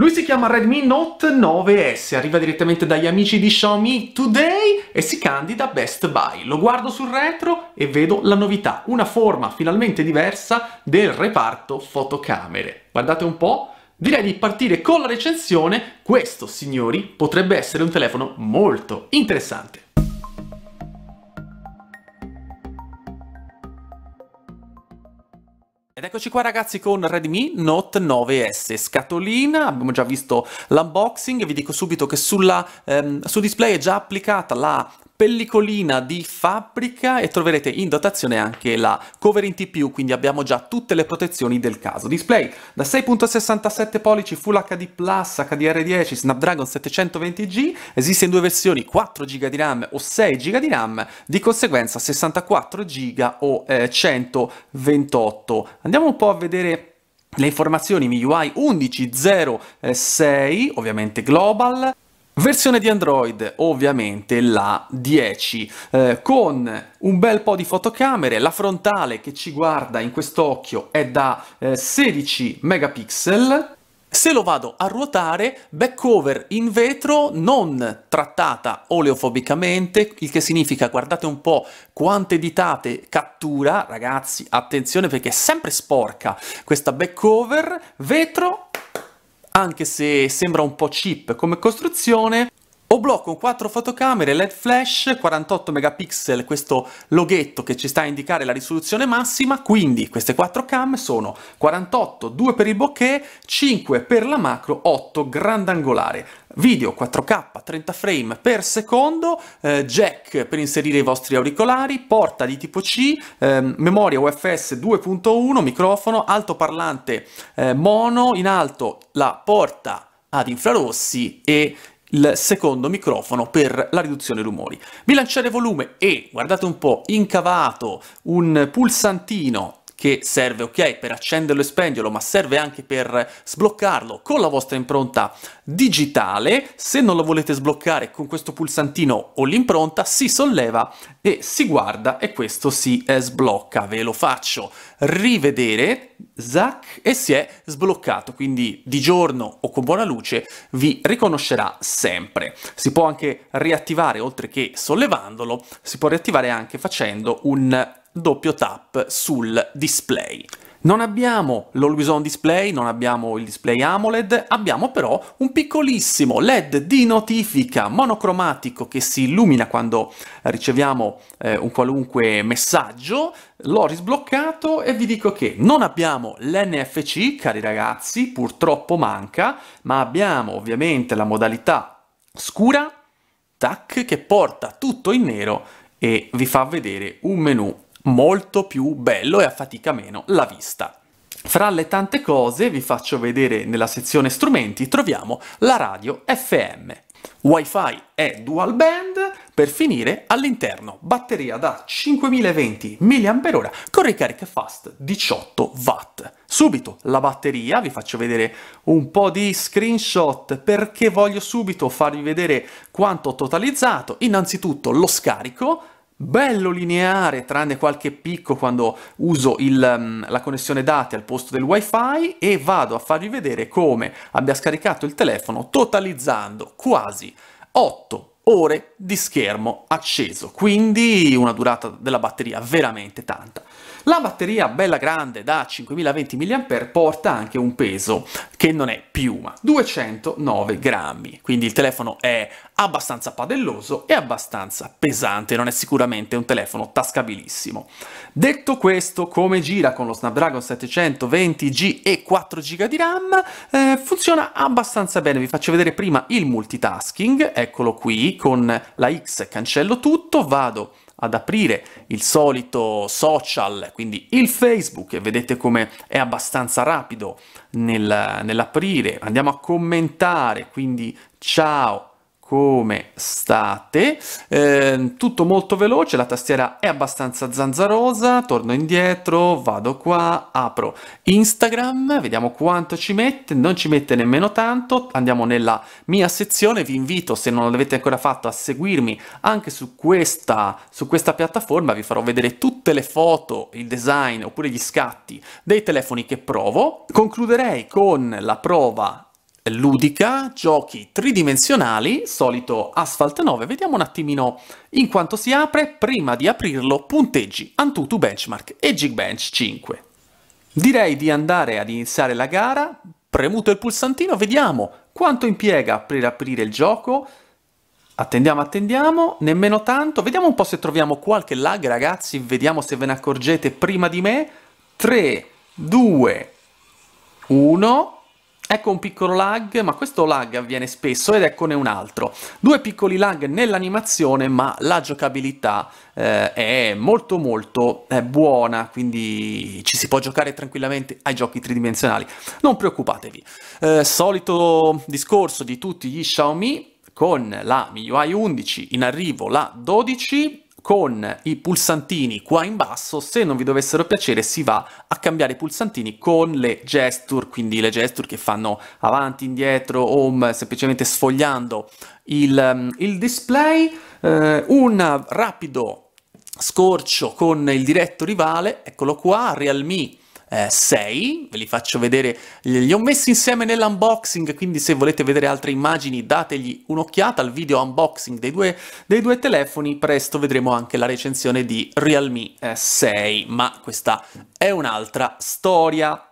Lui si chiama Redmi Note 9S, arriva direttamente dagli amici di Xiaomi Today e si candida Best Buy. Lo guardo sul retro e vedo la novità, una forma finalmente diversa del reparto fotocamere. Guardate un po', direi di partire con la recensione. Questo, signori, potrebbe essere un telefono molto interessante. Ed eccoci qua ragazzi con Redmi Note 9S, scatolina, abbiamo già visto l'unboxing, vi dico subito che sulla, ehm, sul display è già applicata la pellicolina di fabbrica e troverete in dotazione anche la cover in TPU, quindi abbiamo già tutte le protezioni del caso. Display da 6.67 pollici Full HD Plus HDR10 Snapdragon 720G, esiste in due versioni 4 GB di RAM o 6 GB di RAM, di conseguenza 64 GB o eh, 128. Andiamo un po' a vedere le informazioni MIUI 11.06, eh, ovviamente global, Versione di Android, ovviamente la 10, eh, con un bel po' di fotocamere, la frontale che ci guarda in quest'occhio è da eh, 16 megapixel, se lo vado a ruotare, back cover in vetro non trattata oleofobicamente, il che significa, guardate un po' quante ditate cattura, ragazzi, attenzione perché è sempre sporca questa back cover, vetro anche se sembra un po' cheap come costruzione, Oblò blocco 4 fotocamere LED flash, 48 megapixel, questo loghetto che ci sta a indicare la risoluzione massima, quindi queste 4 cam sono 48, 2 per il bokeh, 5 per la macro, 8 grandangolare. Video 4K 30 frame per secondo, eh, jack per inserire i vostri auricolari, porta di tipo C, eh, memoria UFS 2.1, microfono, altoparlante eh, mono, in alto la porta ad infrarossi e il secondo microfono per la riduzione rumori. Bilanciere volume e, guardate un po', incavato un pulsantino che serve ok per accenderlo e spegnerlo ma serve anche per sbloccarlo con la vostra impronta digitale se non lo volete sbloccare con questo pulsantino o l'impronta si solleva e si guarda e questo si sblocca ve lo faccio rivedere zac e si è sbloccato quindi di giorno o con buona luce vi riconoscerà sempre si può anche riattivare oltre che sollevandolo si può riattivare anche facendo un doppio tap sul display. Non abbiamo l'Always On Display, non abbiamo il display AMOLED, abbiamo però un piccolissimo LED di notifica monocromatico che si illumina quando riceviamo eh, un qualunque messaggio, l'ho risbloccato e vi dico che non abbiamo l'NFC, cari ragazzi, purtroppo manca, ma abbiamo ovviamente la modalità scura, tac, che porta tutto in nero e vi fa vedere un menu molto più bello e affatica meno la vista. Fra le tante cose vi faccio vedere nella sezione strumenti troviamo la radio FM, Wi-Fi e dual band per finire all'interno batteria da 5020 mAh con ricarica fast 18 W. Subito la batteria, vi faccio vedere un po' di screenshot perché voglio subito farvi vedere quanto ho totalizzato. Innanzitutto lo scarico bello lineare, tranne qualche picco quando uso il, mm, la connessione dati al posto del wifi e vado a farvi vedere come abbia scaricato il telefono totalizzando quasi 8 ore di schermo acceso, quindi una durata della batteria veramente tanta. La batteria bella grande da 5020 mAh porta anche un peso che non è più, 209 grammi, quindi il telefono è abbastanza padelloso e abbastanza pesante, non è sicuramente un telefono tascabilissimo. Detto questo, come gira con lo Snapdragon 720G e 4 GB di RAM, eh, funziona abbastanza bene. Vi faccio vedere prima il multitasking, eccolo qui, con la X cancello tutto, vado ad aprire il solito social, quindi il Facebook, vedete come è abbastanza rapido nel, nell'aprire, andiamo a commentare, quindi ciao, come state, eh, tutto molto veloce, la tastiera è abbastanza zanzarosa, torno indietro, vado qua, apro Instagram, vediamo quanto ci mette, non ci mette nemmeno tanto, andiamo nella mia sezione, vi invito se non l'avete ancora fatto a seguirmi anche su questa, su questa piattaforma, vi farò vedere tutte le foto, il design oppure gli scatti dei telefoni che provo, concluderei con la prova ludica, giochi tridimensionali, solito Asphalt 9. Vediamo un attimino in quanto si apre. Prima di aprirlo, punteggi Antutu Benchmark e Jigbench 5. Direi di andare ad iniziare la gara. Premuto il pulsantino, vediamo quanto impiega per aprire il gioco. Attendiamo, attendiamo, nemmeno tanto. Vediamo un po' se troviamo qualche lag, ragazzi. Vediamo se ve ne accorgete prima di me. 3, 2, 1... Ecco un piccolo lag, ma questo lag avviene spesso ed eccone un altro. Due piccoli lag nell'animazione, ma la giocabilità eh, è molto molto eh, buona, quindi ci si può giocare tranquillamente ai giochi tridimensionali. Non preoccupatevi. Eh, solito discorso di tutti gli Xiaomi, con la MIUI 11 in arrivo la 12, con i pulsantini qua in basso, se non vi dovessero piacere si va a cambiare i pulsantini con le gesture, quindi le gesture che fanno avanti, indietro, o semplicemente sfogliando il, um, il display, eh, un rapido scorcio con il diretto rivale, eccolo qua, Realme 6, eh, ve li faccio vedere, li ho messi insieme nell'unboxing, quindi se volete vedere altre immagini dategli un'occhiata al video unboxing dei due, dei due, telefoni, presto vedremo anche la recensione di Realme 6, eh, ma questa è un'altra storia.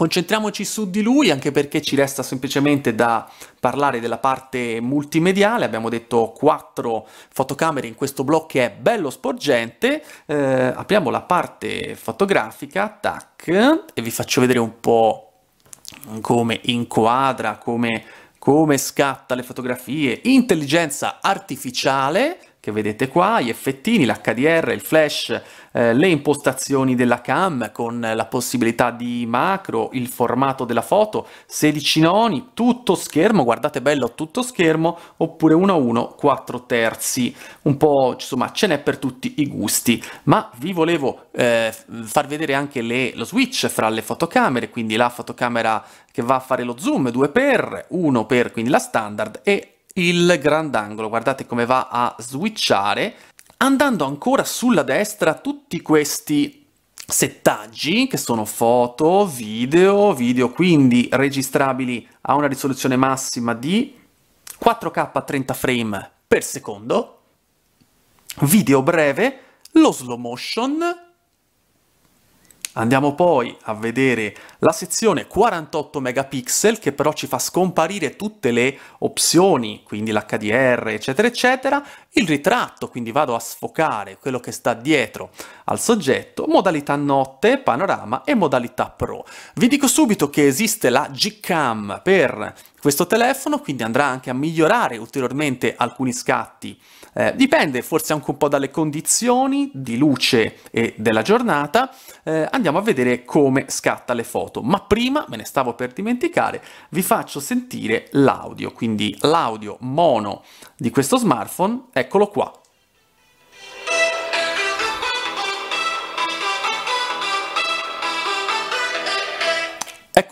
Concentriamoci su di lui anche perché ci resta semplicemente da parlare della parte multimediale, abbiamo detto quattro fotocamere in questo blocco che è bello sporgente, eh, apriamo la parte fotografica, tac, e vi faccio vedere un po' come inquadra, come, come scatta le fotografie, intelligenza artificiale, che vedete qua, gli effettini, l'HDR, il flash, eh, le impostazioni della cam con la possibilità di macro, il formato della foto, 16 noni, tutto schermo, guardate bello, tutto schermo, oppure 1-1, 4 terzi, un po' insomma ce n'è per tutti i gusti, ma vi volevo eh, far vedere anche le, lo switch fra le fotocamere, quindi la fotocamera che va a fare lo zoom 2x, 1x quindi la standard e il grandangolo, guardate come va a switchare, andando ancora sulla destra tutti questi settaggi che sono foto, video, video quindi registrabili a una risoluzione massima di 4K a 30 frame per secondo, video breve, lo slow motion Andiamo poi a vedere la sezione 48 megapixel che però ci fa scomparire tutte le opzioni, quindi l'HDR eccetera eccetera, il ritratto, quindi vado a sfocare quello che sta dietro al soggetto, modalità notte, panorama e modalità pro. Vi dico subito che esiste la G-Cam per questo telefono, quindi andrà anche a migliorare ulteriormente alcuni scatti eh, dipende forse anche un po' dalle condizioni di luce e della giornata. Eh, andiamo a vedere come scatta le foto. Ma prima, me ne stavo per dimenticare, vi faccio sentire l'audio. Quindi l'audio mono di questo smartphone, eccolo qua.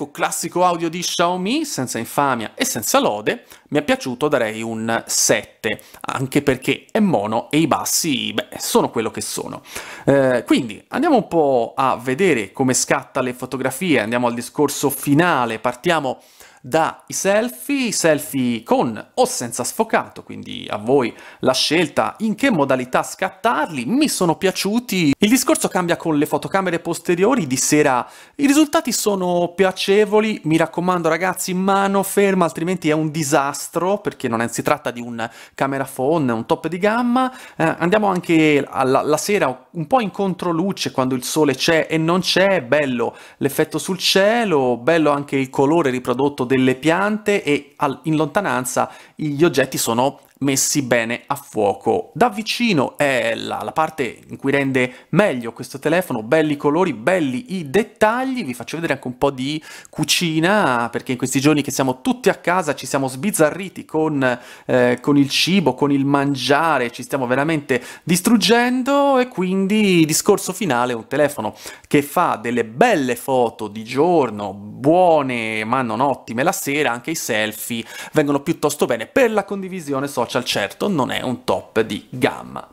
Ecco, classico audio di Xiaomi, senza infamia e senza lode, mi è piaciuto, darei un 7, anche perché è mono e i bassi, beh, sono quello che sono. Eh, quindi andiamo un po' a vedere come scatta le fotografie, andiamo al discorso finale, partiamo dai selfie, selfie con o senza sfocato, quindi a voi la scelta in che modalità scattarli, mi sono piaciuti. Il discorso cambia con le fotocamere posteriori di sera, i risultati sono piacevoli, mi raccomando ragazzi, mano ferma, altrimenti è un disastro, perché non è, si tratta di un camera phone, un top di gamma. Eh, andiamo anche alla, la sera un po' in controluce, quando il sole c'è e non c'è, bello l'effetto sul cielo, bello anche il colore riprodotto delle piante e in lontananza gli oggetti sono messi bene a fuoco. Da vicino è la, la, parte in cui rende meglio questo telefono, belli i colori, belli i dettagli, vi faccio vedere anche un po' di cucina perché in questi giorni che siamo tutti a casa ci siamo sbizzarriti con, eh, con il cibo, con il mangiare, ci stiamo veramente distruggendo e quindi discorso finale, un telefono che fa delle belle foto di giorno, buone ma non ottime la sera, anche i selfie vengono piuttosto bene per la condivisione social social certo non è un top di gamma.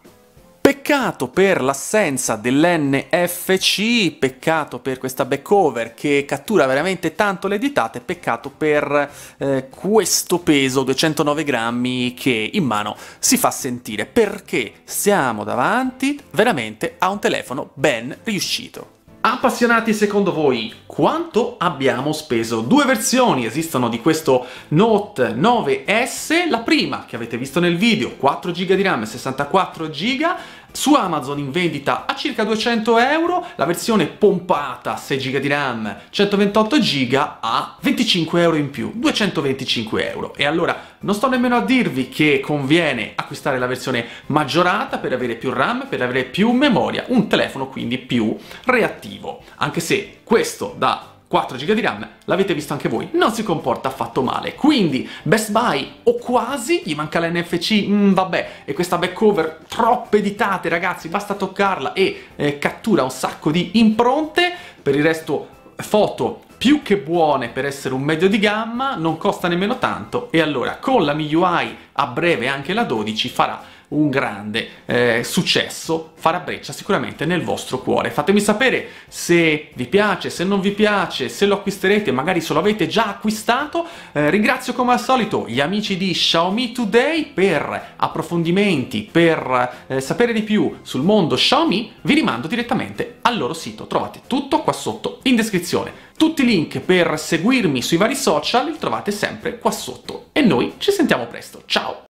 Peccato per l'assenza dell'NFC, peccato per questa backover che cattura veramente tanto le ditate, peccato per eh, questo peso 209 grammi che in mano si fa sentire perché siamo davanti veramente a un telefono ben riuscito. Appassionati secondo voi quanto abbiamo speso. Due versioni esistono di questo Note 9S, la prima che avete visto nel video, 4 GB di RAM e 64 GB, su Amazon in vendita a circa 200 euro, la versione pompata 6 GB di RAM, 128 GB a 25 euro in più, 225 euro. E allora non sto nemmeno a dirvi che conviene acquistare la versione maggiorata per avere più RAM, per avere più memoria, un telefono quindi più reattivo, anche se questo da 4 GB di RAM, l'avete visto anche voi, non si comporta affatto male. Quindi Best Buy o quasi, gli manca l'NFC, mm, vabbè, e questa back cover troppe ditate ragazzi, basta toccarla e eh, cattura un sacco di impronte, per il resto foto più che buone per essere un medio di gamma, non costa nemmeno tanto e allora con la MIUI a breve anche la 12 farà un grande eh, successo farà breccia sicuramente nel vostro cuore. Fatemi sapere se vi piace, se non vi piace, se lo acquisterete, magari se lo avete già acquistato. Eh, ringrazio come al solito gli amici di Xiaomi Today per approfondimenti, per eh, sapere di più sul mondo Xiaomi. Vi rimando direttamente al loro sito, trovate tutto qua sotto in descrizione. Tutti i link per seguirmi sui vari social li trovate sempre qua sotto. E noi ci sentiamo presto, ciao!